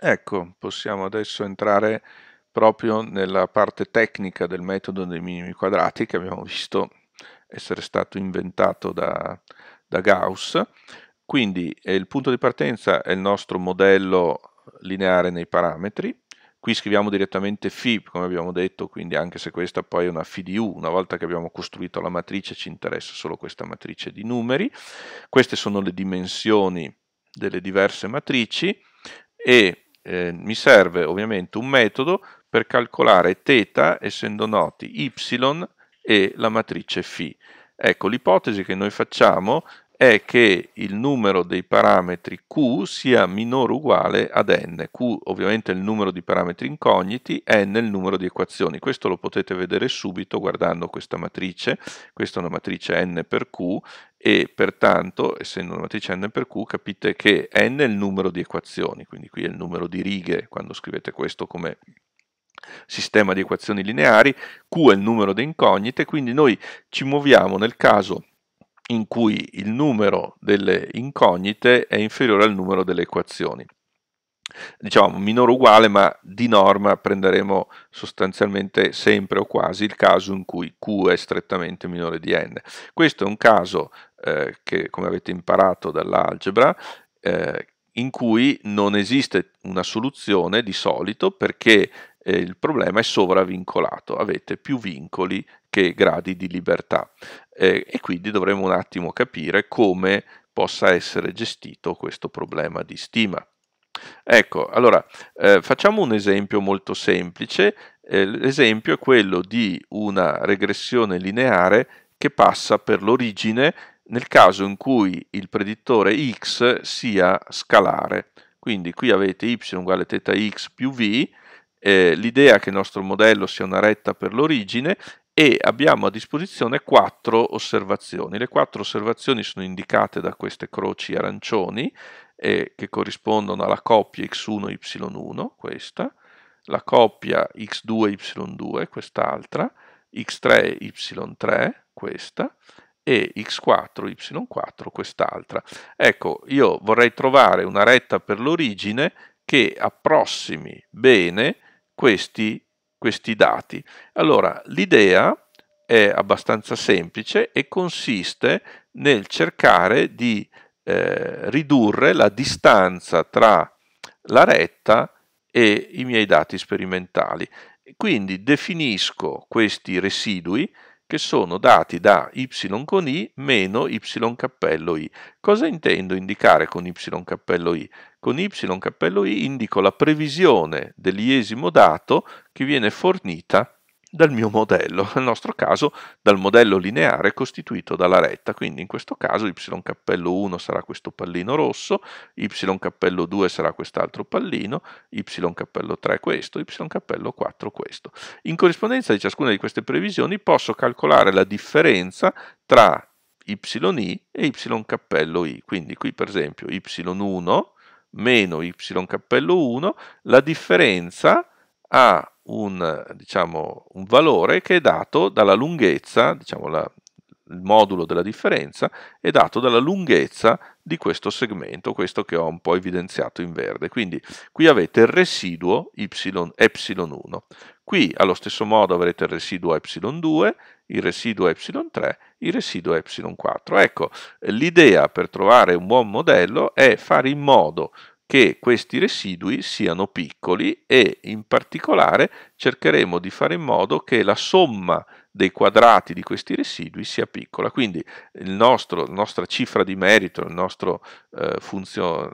Ecco, possiamo adesso entrare proprio nella parte tecnica del metodo dei minimi quadrati che abbiamo visto essere stato inventato da, da Gauss. Quindi eh, il punto di partenza è il nostro modello lineare nei parametri. Qui scriviamo direttamente φ, come abbiamo detto, quindi anche se questa poi è una φ di u, una volta che abbiamo costruito la matrice ci interessa solo questa matrice di numeri. Queste sono le dimensioni delle diverse matrici e eh, mi serve ovviamente un metodo per calcolare θ essendo noti y e la matrice φ. Ecco, l'ipotesi che noi facciamo è che il numero dei parametri q sia minore o uguale ad n. q ovviamente è il numero di parametri incogniti, n è il numero di equazioni. Questo lo potete vedere subito guardando questa matrice. Questa è una matrice n per q e pertanto, essendo una matrice n per q, capite che n è il numero di equazioni, quindi qui è il numero di righe quando scrivete questo come sistema di equazioni lineari, q è il numero di incognite, quindi noi ci muoviamo nel caso in cui il numero delle incognite è inferiore al numero delle equazioni. Diciamo minore o uguale, ma di norma prenderemo sostanzialmente sempre o quasi il caso in cui Q è strettamente minore di n. Questo è un caso eh, che, come avete imparato dall'algebra, eh, in cui non esiste una soluzione di solito perché eh, il problema è sovravincolato, avete più vincoli che gradi di libertà eh, e quindi dovremo un attimo capire come possa essere gestito questo problema di stima. Ecco, allora eh, facciamo un esempio molto semplice, eh, l'esempio è quello di una regressione lineare che passa per l'origine nel caso in cui il predittore x sia scalare. Quindi qui avete y uguale θx più v eh, l'idea che il nostro modello sia una retta per l'origine e abbiamo a disposizione quattro osservazioni. Le quattro osservazioni sono indicate da queste croci arancioni eh, che corrispondono alla coppia x1, y1, questa, la coppia x2, y2, quest'altra, x3, y3, questa, e x4, y4, quest'altra. Ecco, io vorrei trovare una retta per l'origine che approssimi bene questi, questi dati. Allora, l'idea è abbastanza semplice e consiste nel cercare di eh, ridurre la distanza tra la retta e i miei dati sperimentali. Quindi definisco questi residui che sono dati da y con i meno y cappello i. Cosa intendo indicare con y cappello i? Con y cappello i indico la previsione dell'iesimo dato che viene fornita dal mio modello, nel nostro caso dal modello lineare costituito dalla retta, quindi in questo caso y cappello 1 sarà questo pallino rosso, y cappello 2 sarà quest'altro pallino, y cappello 3 questo, y cappello 4 questo. In corrispondenza di ciascuna di queste previsioni posso calcolare la differenza tra yi e y cappello i, quindi qui per esempio y1 meno y cappello 1, la differenza a un, diciamo, un valore che è dato dalla lunghezza, diciamo la, il modulo della differenza, è dato dalla lunghezza di questo segmento, questo che ho un po' evidenziato in verde. Quindi qui avete il residuo y, ε1. Qui allo stesso modo avrete il residuo ε2, il residuo ε3, il residuo ε4. Ecco, l'idea per trovare un buon modello è fare in modo che questi residui siano piccoli e in particolare cercheremo di fare in modo che la somma dei quadrati di questi residui sia piccola. Quindi nostro, la nostra cifra di merito, il nostro eh, funzio,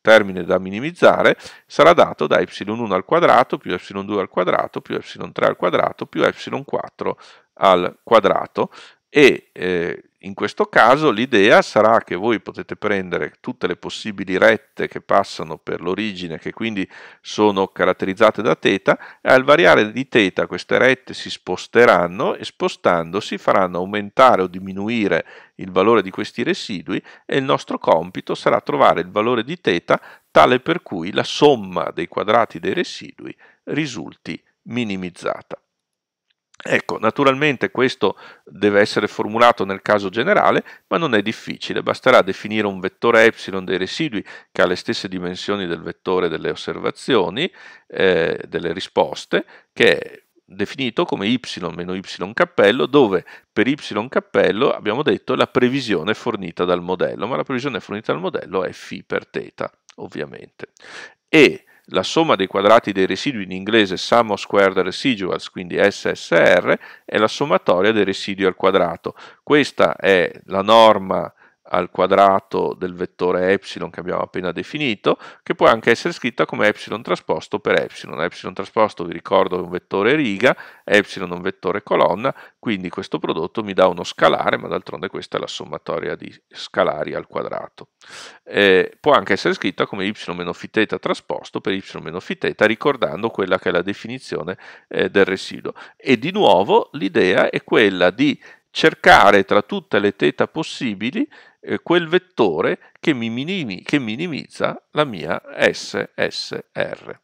termine da minimizzare sarà dato da y1 al quadrato più y2 al quadrato più y3 al quadrato più y4 al quadrato e eh, in questo caso l'idea sarà che voi potete prendere tutte le possibili rette che passano per l'origine, che quindi sono caratterizzate da θ, e al variare di θ queste rette si sposteranno e spostandosi faranno aumentare o diminuire il valore di questi residui e il nostro compito sarà trovare il valore di θ tale per cui la somma dei quadrati dei residui risulti minimizzata. Ecco, naturalmente questo deve essere formulato nel caso generale, ma non è difficile, basterà definire un vettore epsilon dei residui che ha le stesse dimensioni del vettore delle osservazioni, eh, delle risposte, che è definito come y meno y cappello, dove per y cappello abbiamo detto la previsione fornita dal modello, ma la previsione fornita dal modello è φ per θ, ovviamente. E la somma dei quadrati dei residui in inglese sum of squared residuals, quindi SSR, è la sommatoria dei residui al quadrato. Questa è la norma al quadrato del vettore epsilon che abbiamo appena definito, che può anche essere scritta come epsilon trasposto per epsilon. Epsilon trasposto, vi ricordo, è un vettore riga, epsilon è un vettore colonna, quindi questo prodotto mi dà uno scalare, ma d'altronde questa è la sommatoria di scalari al quadrato. Eh, può anche essere scritta come y meno fiteta trasposto per y meno fiteta, ricordando quella che è la definizione eh, del residuo. E di nuovo l'idea è quella di cercare tra tutte le teta possibili eh, quel vettore che, mi minimi, che minimizza la mia SSR.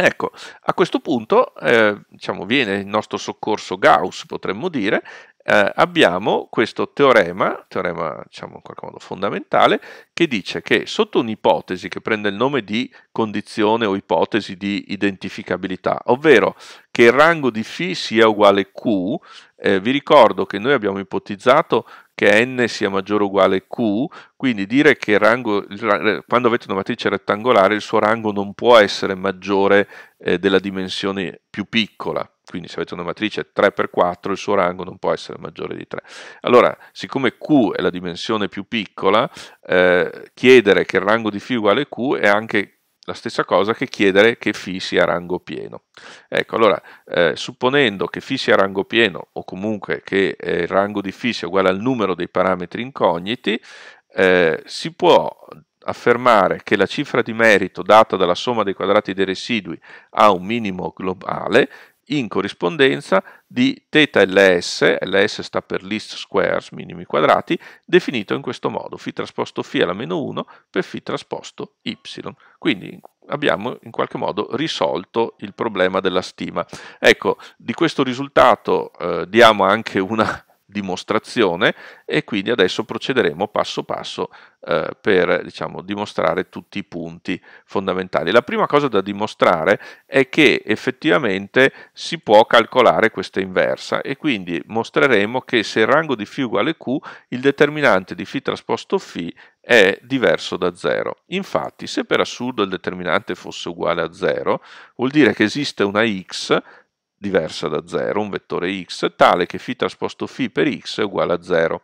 Ecco, a questo punto eh, diciamo, viene il nostro soccorso Gauss, potremmo dire, eh, abbiamo questo teorema, teorema diciamo in qualche modo fondamentale, che dice che sotto un'ipotesi che prende il nome di condizione o ipotesi di identificabilità, ovvero che il rango di φ sia uguale a q, eh, vi ricordo che noi abbiamo ipotizzato che n sia maggiore o uguale a q, quindi dire che rango, eh, quando avete una matrice rettangolare il suo rango non può essere maggiore eh, della dimensione più piccola, quindi se avete una matrice 3x4 il suo rango non può essere maggiore di 3. Allora, siccome q è la dimensione più piccola, eh, chiedere che il rango di φ uguale a q è anche la stessa cosa che chiedere che Φ sia rango pieno. Ecco, allora, eh, supponendo che Φ sia rango pieno o comunque che eh, il rango di Φ sia uguale al numero dei parametri incogniti, eh, si può affermare che la cifra di merito data dalla somma dei quadrati dei residui ha un minimo globale in corrispondenza di θ ls, ls sta per least squares, minimi quadrati, definito in questo modo, φ trasposto φ alla meno 1 per φ trasposto y. Quindi abbiamo in qualche modo risolto il problema della stima. Ecco, di questo risultato eh, diamo anche una dimostrazione e quindi adesso procederemo passo passo eh, per diciamo, dimostrare tutti i punti fondamentali. La prima cosa da dimostrare è che effettivamente si può calcolare questa inversa e quindi mostreremo che se il rango di φ uguale q il determinante di φ trasposto φ è diverso da 0. Infatti se per assurdo il determinante fosse uguale a 0 vuol dire che esiste una x diversa da 0, un vettore x, tale che φ trasposto φ per x è uguale a 0.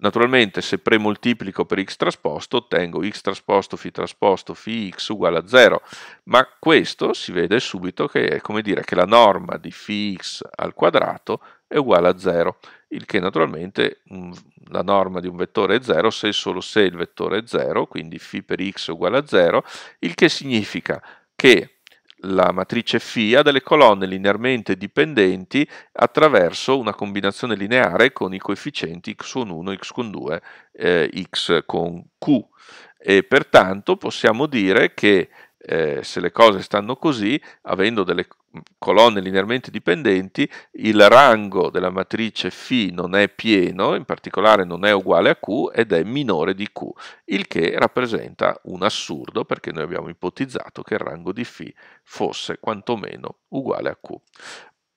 Naturalmente se premoltiplico per x trasposto ottengo x trasposto φ trasposto φx uguale a 0, ma questo si vede subito che è come dire che la norma di φx al quadrato è uguale a 0, il che naturalmente mm, la norma di un vettore è 0 se e solo se il vettore è 0, quindi φ per x è uguale a 0, il che significa che la matrice φ ha delle colonne linearmente dipendenti attraverso una combinazione lineare con i coefficienti x con 1, x con 2, eh, x con q. E pertanto possiamo dire che eh, se le cose stanno così, avendo delle colonne linearmente dipendenti, il rango della matrice φ non è pieno, in particolare non è uguale a Q ed è minore di Q, il che rappresenta un assurdo perché noi abbiamo ipotizzato che il rango di φ fosse quantomeno uguale a Q.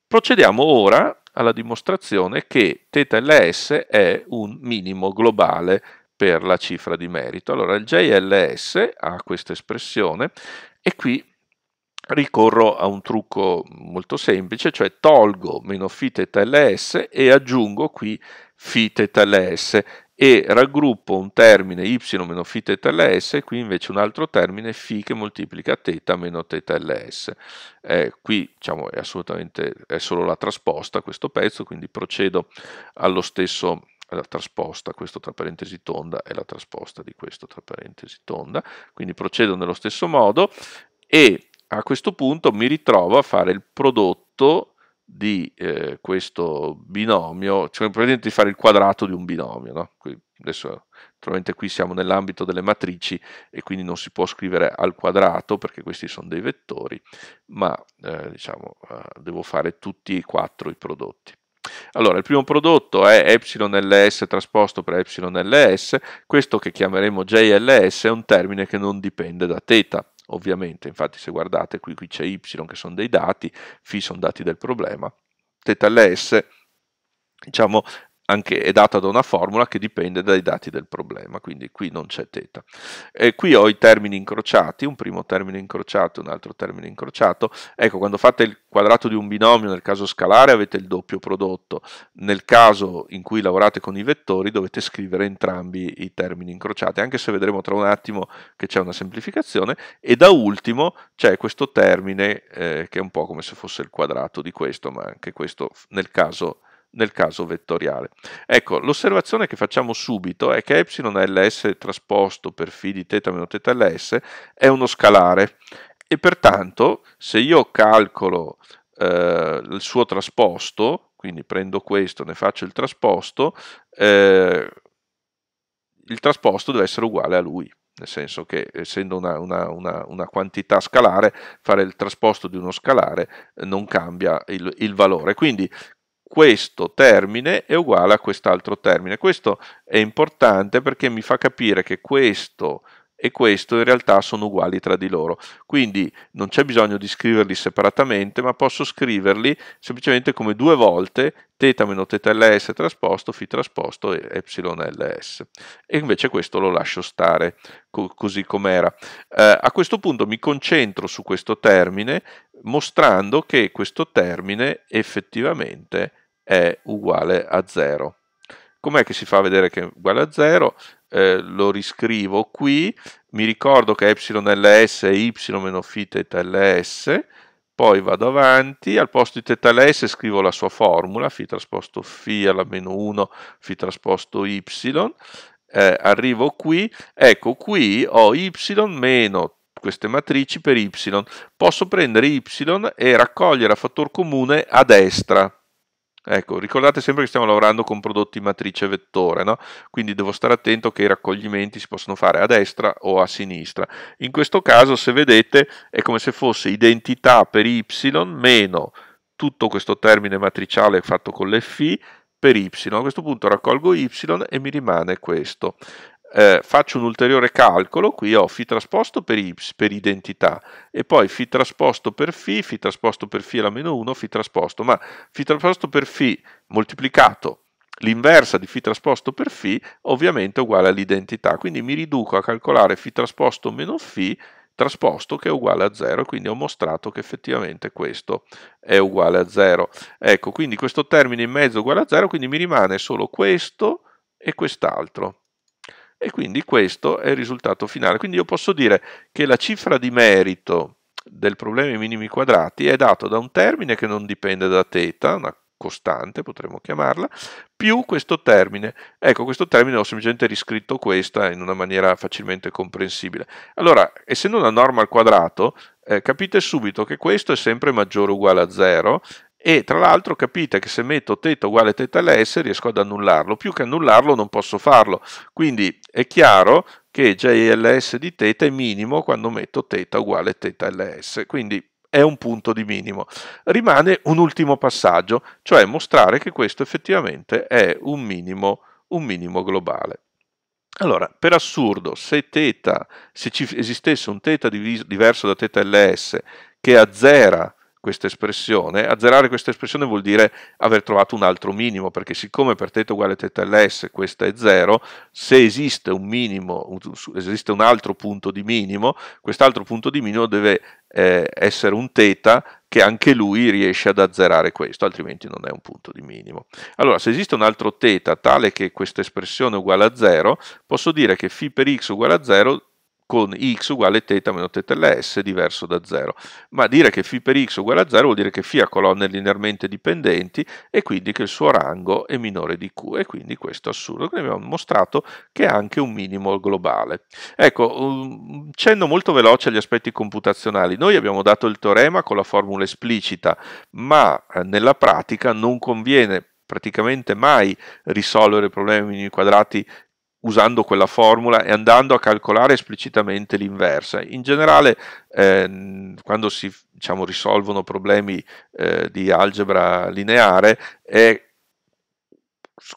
Procediamo ora alla dimostrazione che θLS è un minimo globale per la cifra di merito. Allora il JLS ha questa espressione e qui ricorro a un trucco molto semplice, cioè tolgo meno fite ls e aggiungo qui fite ls e raggruppo un termine y meno fite ls e qui invece un altro termine φ che moltiplica teta meno θ ls. Eh, qui diciamo, è assolutamente è solo la trasposta questo pezzo, quindi procedo allo stesso la trasposta, questo tra parentesi tonda è la trasposta di questo tra parentesi tonda, quindi procedo nello stesso modo e a questo punto mi ritrovo a fare il prodotto di eh, questo binomio, cioè praticamente di fare il quadrato di un binomio. No? adesso naturalmente qui siamo nell'ambito delle matrici e quindi non si può scrivere al quadrato perché questi sono dei vettori, ma eh, diciamo, eh, devo fare tutti e quattro i prodotti. Allora, il primo prodotto è εLS trasposto per εLS, questo che chiameremo JLS è un termine che non dipende da θ, ovviamente, infatti se guardate qui, qui c'è y che sono dei dati, φ sono dati del problema, θ diciamo anche, è data da una formula che dipende dai dati del problema, quindi qui non c'è teta. E qui ho i termini incrociati, un primo termine incrociato, un altro termine incrociato. Ecco, quando fate il quadrato di un binomio nel caso scalare avete il doppio prodotto, nel caso in cui lavorate con i vettori dovete scrivere entrambi i termini incrociati, anche se vedremo tra un attimo che c'è una semplificazione. E da ultimo c'è questo termine eh, che è un po' come se fosse il quadrato di questo, ma anche questo nel caso nel caso vettoriale. Ecco, l'osservazione che facciamo subito è che epsilon ls trasposto per phi di teta meno θ ls è uno scalare e pertanto se io calcolo eh, il suo trasposto, quindi prendo questo, ne faccio il trasposto, eh, il trasposto deve essere uguale a lui nel senso che essendo una, una, una, una, quantità scalare, fare il trasposto di uno scalare non cambia il, il valore. Quindi questo termine è uguale a quest'altro termine. Questo è importante perché mi fa capire che questo e questo in realtà sono uguali tra di loro. Quindi non c'è bisogno di scriverli separatamente, ma posso scriverli semplicemente come due volte θ meno θLS trasposto, φ trasposto e εLS. E invece questo lo lascio stare co così com'era. Eh, a questo punto mi concentro su questo termine mostrando che questo termine effettivamente è è uguale a 0. Com'è che si fa a vedere che è uguale a 0? Eh, lo riscrivo qui, mi ricordo che epsilonLS è y meno phi theta ls, poi vado avanti, al posto di theta ls scrivo la sua formula, φ trasposto φ alla meno 1, φ trasposto y, eh, arrivo qui, ecco qui ho y meno queste matrici per y, posso prendere y e raccogliere a fattore comune a destra, Ecco, ricordate sempre che stiamo lavorando con prodotti matrice vettore, no? quindi devo stare attento che i raccoglimenti si possono fare a destra o a sinistra. In questo caso, se vedete, è come se fosse identità per y meno tutto questo termine matriciale fatto con le φ per y. A questo punto raccolgo y e mi rimane questo eh, faccio un ulteriore calcolo, qui ho φ trasposto per y per identità e poi φ trasposto per φ, φ trasposto per phi alla meno 1, φ trasposto, ma φ trasposto per φ moltiplicato l'inversa di φ trasposto per φ ovviamente è uguale all'identità, quindi mi riduco a calcolare φ trasposto meno φ trasposto che è uguale a 0, quindi ho mostrato che effettivamente questo è uguale a 0. Ecco, quindi questo termine in mezzo è uguale a 0, quindi mi rimane solo questo e quest'altro e quindi questo è il risultato finale. Quindi io posso dire che la cifra di merito del problema ai minimi quadrati è dato da un termine che non dipende da θ, una costante potremmo chiamarla, più questo termine. Ecco, questo termine ho semplicemente riscritto questa in una maniera facilmente comprensibile. Allora, essendo una norma al quadrato, eh, capite subito che questo è sempre maggiore o uguale a 0 e tra l'altro capite che se metto θ uguale teta ls riesco ad annullarlo, più che annullarlo non posso farlo, quindi è chiaro che JLS di teta è minimo quando metto teta uguale teta ls, quindi è un punto di minimo. Rimane un ultimo passaggio, cioè mostrare che questo effettivamente è un minimo, un minimo globale. Allora, per assurdo, se, theta, se ci esistesse un θ diverso da teta ls che azzera questa espressione, azzerare questa espressione vuol dire aver trovato un altro minimo, perché siccome per θ uguale teta ls questa è 0, se esiste un minimo, esiste un altro punto di minimo, quest'altro punto di minimo deve eh, essere un teta che anche lui riesce ad azzerare questo, altrimenti non è un punto di minimo. Allora, se esiste un altro teta tale che questa espressione è uguale a 0, posso dire che φ per x uguale a 0 con x uguale teta meno teta ls diverso da 0. Ma dire che φ per x uguale a 0 vuol dire che φ ha colonne linearmente dipendenti e quindi che il suo rango è minore di q e quindi questo è assurdo. Quindi abbiamo mostrato che è anche un minimo globale. Ecco, un um, cenno molto veloce agli aspetti computazionali. Noi abbiamo dato il teorema con la formula esplicita, ma eh, nella pratica non conviene praticamente mai risolvere problemi in quadrati usando quella formula e andando a calcolare esplicitamente l'inversa. In generale, eh, quando si diciamo, risolvono problemi eh, di algebra lineare, è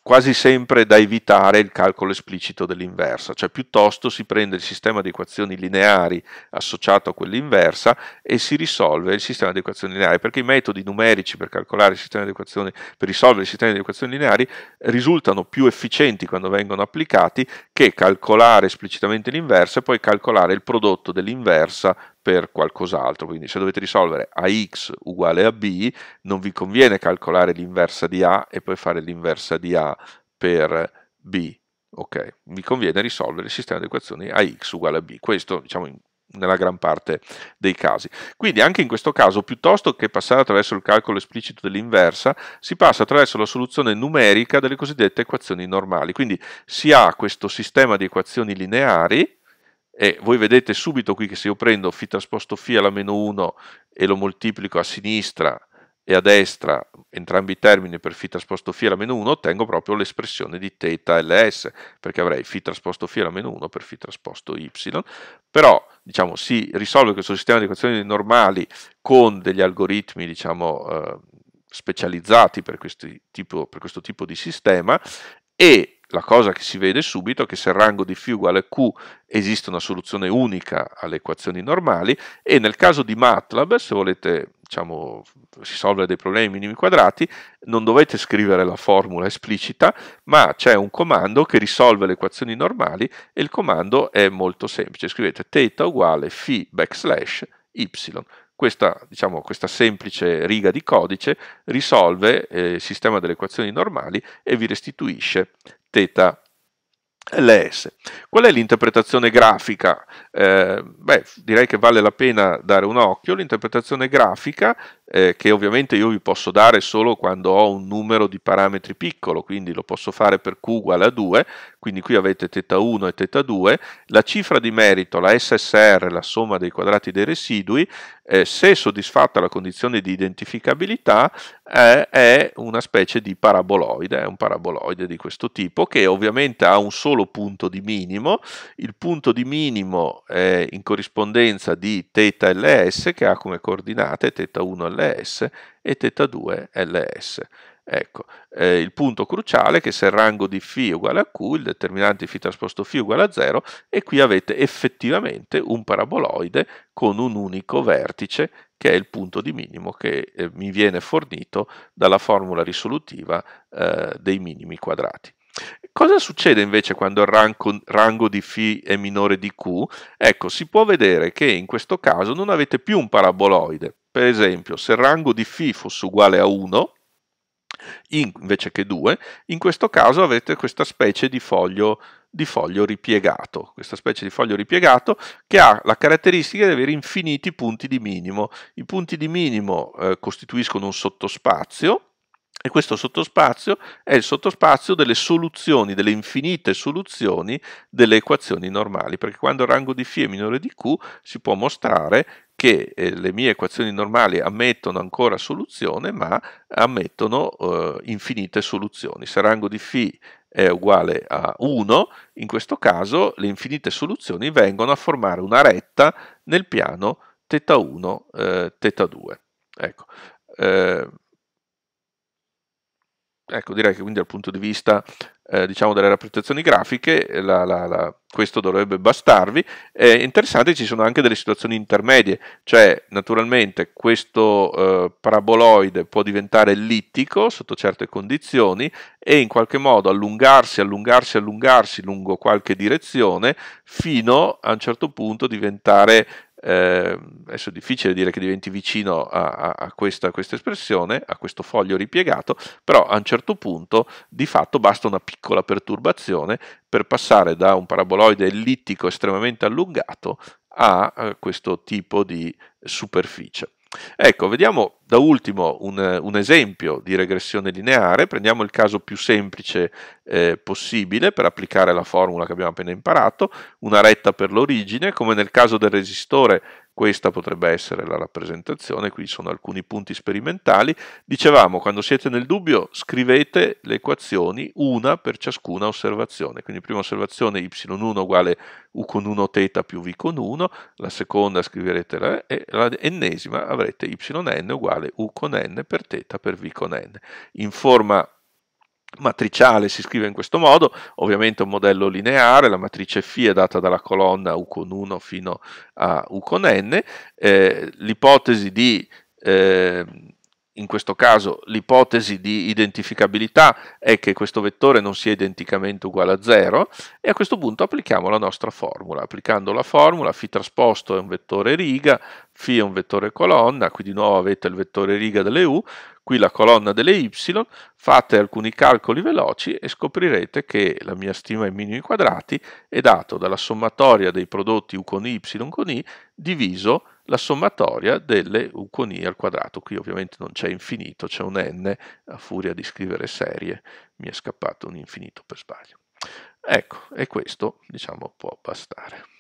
quasi sempre da evitare il calcolo esplicito dell'inversa, cioè piuttosto si prende il sistema di equazioni lineari associato a quell'inversa e si risolve il sistema di equazioni lineari, perché i metodi numerici per calcolare il sistema di equazioni, per risolvere il sistema di equazioni lineari risultano più efficienti quando vengono applicati che calcolare esplicitamente l'inversa e poi calcolare il prodotto dell'inversa per qualcos'altro, quindi se dovete risolvere a x uguale a b, non vi conviene calcolare l'inversa di a e poi fare l'inversa di a per b, ok? Vi conviene risolvere il sistema di equazioni a x uguale a b, questo diciamo in nella gran parte dei casi. Quindi anche in questo caso, piuttosto che passare attraverso il calcolo esplicito dell'inversa, si passa attraverso la soluzione numerica delle cosiddette equazioni normali. Quindi si ha questo sistema di equazioni lineari e voi vedete subito qui che se io prendo φ trasposto φ alla meno 1 e lo moltiplico a sinistra e a destra entrambi i termini per φ trasposto φ alla meno 1 ottengo proprio l'espressione di θ ls perché avrei φ trasposto φ alla meno 1 per φ trasposto y però diciamo si risolve questo sistema di equazioni normali con degli algoritmi diciamo eh, specializzati per, tipo, per questo tipo di sistema e la cosa che si vede subito è che se il rango di φ uguale a q esiste una soluzione unica alle equazioni normali e nel caso di MATLAB, se volete diciamo, risolvere dei problemi minimi quadrati, non dovete scrivere la formula esplicita, ma c'è un comando che risolve le equazioni normali e il comando è molto semplice. Scrivete θ uguale φ backslash y questa, diciamo, questa, semplice riga di codice risolve eh, il sistema delle equazioni normali e vi restituisce θ LS. Qual è l'interpretazione grafica? Eh, beh, direi che vale la pena dare un occhio. L'interpretazione grafica eh, che ovviamente io vi posso dare solo quando ho un numero di parametri piccolo, quindi lo posso fare per Q uguale a 2, quindi qui avete θ 1 e θ 2, la cifra di merito, la SSR, la somma dei quadrati dei residui, eh, se soddisfatta la condizione di identificabilità, eh, è una specie di paraboloide, è un paraboloide di questo tipo che ovviamente ha un solo punto di minimo, il punto di minimo è in corrispondenza di θ LS che ha come coordinate θ1 LS LS e θ2 LS. Ecco, eh, il punto cruciale è che se il rango di φ è uguale a q, il determinante φ trasposto φ è uguale a 0 e qui avete effettivamente un paraboloide con un unico vertice che è il punto di minimo che eh, mi viene fornito dalla formula risolutiva eh, dei minimi quadrati. Cosa succede invece quando il rango, rango di φ è minore di q? Ecco, si può vedere che in questo caso non avete più un paraboloide. Per esempio, se il rango di φ fosse uguale a 1, invece che 2, in questo caso avete questa specie di foglio, di foglio ripiegato, questa specie di foglio ripiegato che ha la caratteristica di avere infiniti punti di minimo. I punti di minimo eh, costituiscono un sottospazio e questo sottospazio è il sottospazio delle soluzioni, delle infinite soluzioni delle equazioni normali, perché quando il rango di φ è minore di q si può mostrare che eh, le mie equazioni normali ammettono ancora soluzione, ma ammettono eh, infinite soluzioni. Se il rango di φ è uguale a 1, in questo caso le infinite soluzioni vengono a formare una retta nel piano θ1, θ2. Eh, ecco. Eh, Ecco, direi che quindi dal punto di vista eh, diciamo delle rappresentazioni grafiche la, la, la, questo dovrebbe bastarvi. È interessante ci sono anche delle situazioni intermedie, cioè naturalmente questo eh, paraboloide può diventare ellittico sotto certe condizioni e in qualche modo allungarsi, allungarsi, allungarsi lungo qualche direzione fino a un certo punto diventare eh, adesso è difficile dire che diventi vicino a, a, a, questa, a, questa, espressione, a questo foglio ripiegato, però a un certo punto di fatto basta una piccola perturbazione per passare da un paraboloide ellittico estremamente allungato a eh, questo tipo di superficie. Ecco, vediamo da ultimo un, un, esempio di regressione lineare, prendiamo il caso più semplice eh, possibile per applicare la formula che abbiamo appena imparato, una retta per l'origine, come nel caso del resistore questa potrebbe essere la rappresentazione, qui sono alcuni punti sperimentali. Dicevamo, quando siete nel dubbio, scrivete le equazioni una per ciascuna osservazione. Quindi prima osservazione y1 uguale u con 1 teta più v con 1, la seconda scriverete la, e l'ennesima avrete yn uguale u con n per teta per v con n. In forma matriciale si scrive in questo modo, ovviamente un modello lineare, la matrice φ è data dalla colonna U con 1 fino a U con n, eh, l'ipotesi di eh, in questo caso l'ipotesi di identificabilità è che questo vettore non sia identicamente uguale a 0 e a questo punto applichiamo la nostra formula. Applicando la formula, φ trasposto è un vettore riga, φ è un vettore colonna, qui di nuovo avete il vettore riga delle u, qui la colonna delle y, fate alcuni calcoli veloci e scoprirete che la mia stima in minimi quadrati è data dalla sommatoria dei prodotti u con y con i diviso la sommatoria delle u con i al quadrato. Qui ovviamente non c'è infinito, c'è un n a furia di scrivere serie, mi è scappato un infinito per sbaglio. Ecco, e questo diciamo può bastare.